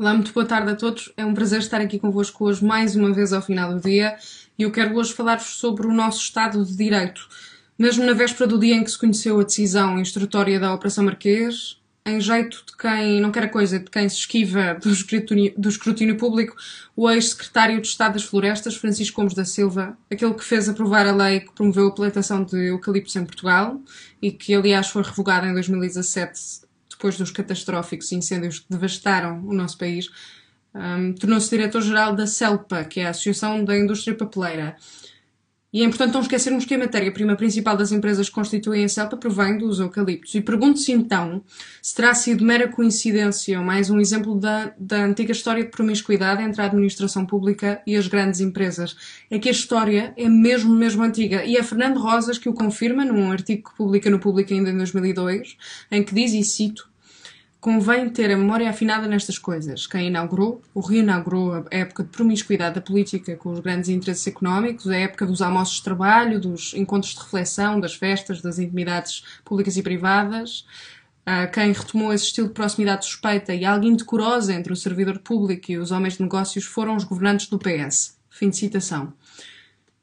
Olá, muito boa tarde a todos. É um prazer estar aqui convosco hoje mais uma vez ao final do dia e eu quero hoje falar-vos sobre o nosso Estado de Direito. Mesmo na véspera do dia em que se conheceu a decisão instrutória da Operação Marquês, em jeito de quem não quer a coisa, de quem se esquiva do escrutínio, do público, o ex-secretário de Estado das Florestas, Francisco Gomes da Silva, aquele que fez aprovar a lei que promoveu a plantação de eucaliptos em Portugal e que, aliás, foi revogada em 2017 depois dos catastróficos incêndios que devastaram o nosso país, um, tornou-se diretor-geral da CELPA, que é a Associação da Indústria Papeleira. E é importante não esquecermos que a matéria-prima principal das empresas que constituem a CELPA provém dos eucaliptos. E pergunto-se então se terá sido mera coincidência ou mais um exemplo da, da antiga história de promiscuidade entre a administração pública e as grandes empresas. É que a história é mesmo, mesmo antiga. E é Fernando Rosas que o confirma num artigo que publica no Público ainda em 2002, em que diz, e cito, Convém ter a memória afinada nestas coisas. Quem inaugurou ou reinaugurou a época de promiscuidade da política com os grandes interesses económicos, a época dos almoços de trabalho, dos encontros de reflexão, das festas, das intimidades públicas e privadas. Ah, quem retomou esse estilo de proximidade suspeita e algo indecorosa entre o servidor público e os homens de negócios foram os governantes do PS. Fim de citação.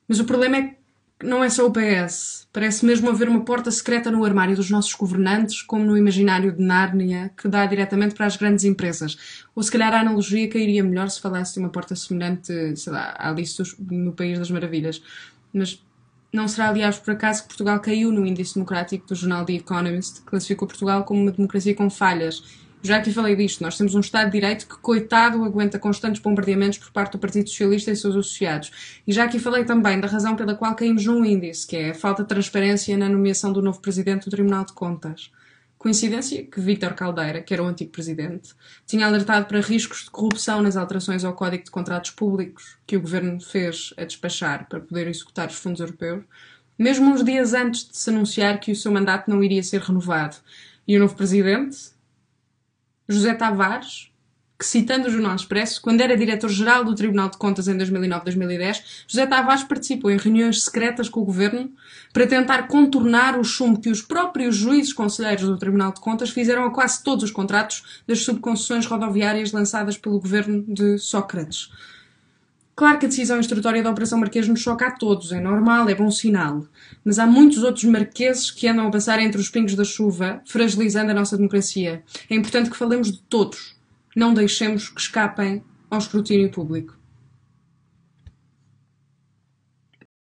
Mas o problema é que não é só o PS. Parece mesmo haver uma porta secreta no armário dos nossos governantes, como no imaginário de Nárnia, que dá diretamente para as grandes empresas. Ou se calhar a analogia cairia melhor se falasse de uma porta semelhante, sei lá, à Alice no País das Maravilhas. Mas não será, aliás, por acaso que Portugal caiu no índice democrático do jornal The Economist, que classificou Portugal como uma democracia com falhas já aqui falei disto, nós temos um Estado de Direito que, coitado, aguenta constantes bombardeamentos por parte do Partido Socialista e seus associados. E já aqui falei também da razão pela qual caímos num índice, que é a falta de transparência na nomeação do novo Presidente do Tribunal de Contas. Coincidência que Vítor Caldeira, que era o antigo presidente, tinha alertado para riscos de corrupção nas alterações ao Código de Contratos Públicos que o governo fez a despachar para poder executar os fundos europeus, mesmo uns dias antes de se anunciar que o seu mandato não iria ser renovado. E o novo presidente, José Tavares, que citando o Jornal Expresso, quando era diretor-geral do Tribunal de Contas em 2009-2010, José Tavares participou em reuniões secretas com o governo para tentar contornar o chumbo que os próprios juízes conselheiros do Tribunal de Contas fizeram a quase todos os contratos das subconcessões rodoviárias lançadas pelo governo de Sócrates. Claro que a decisão instrutória da Operação Marquês nos choca a todos, é normal, é bom sinal. Mas há muitos outros marqueses que andam a passar entre os pingos da chuva, fragilizando a nossa democracia. É importante que falemos de todos. Não deixemos que escapem ao escrutínio público.